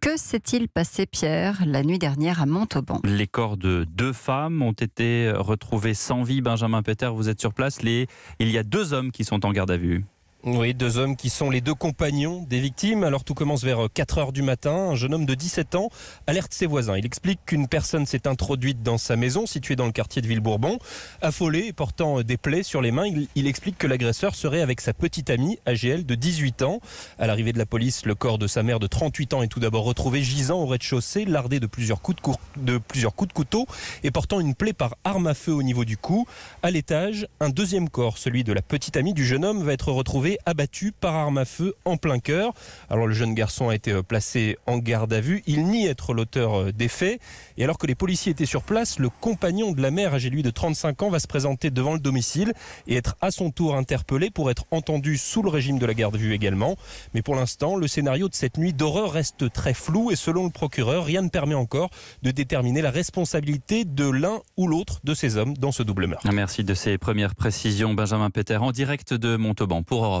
Que s'est-il passé, Pierre, la nuit dernière à Montauban Les corps de deux femmes ont été retrouvés sans vie. Benjamin Peter, vous êtes sur place. Il y a deux hommes qui sont en garde à vue. Oui, deux hommes qui sont les deux compagnons des victimes. Alors tout commence vers 4 euh, heures du matin. Un jeune homme de 17 ans alerte ses voisins. Il explique qu'une personne s'est introduite dans sa maison située dans le quartier de Villebourbon. Affolé et portant euh, des plaies sur les mains, il, explique que l'agresseur serait avec sa petite amie AGL de 18 ans. À l'arrivée de la police, le corps de sa mère de 38 ans est tout d'abord retrouvé gisant au rez-de-chaussée, lardé de plusieurs, coups de, de plusieurs coups de couteau et portant une plaie par arme à feu au niveau du cou. À l'étage, un deuxième corps, celui de la petite amie du jeune homme, va être retrouvé abattu par arme à feu en plein cœur. Alors le jeune garçon a été euh, placé en garde à vue. Il nie être l'auteur euh, des faits. Et alors que les policiers étaient sur place, le compagnon de la mère, âgé lui de 35 ans, va se présenter devant le domicile et être à son tour interpellé pour être entendu sous le régime de la garde à vue également. Mais pour l'instant, le scénario de cette nuit d'horreur reste très flou et selon le procureur, rien ne permet encore de déterminer la responsabilité de l'un ou l'autre de ces hommes dans ce double meurtre. Merci de ces premières précisions, Benjamin Péter, en direct de Montauban pour Europe.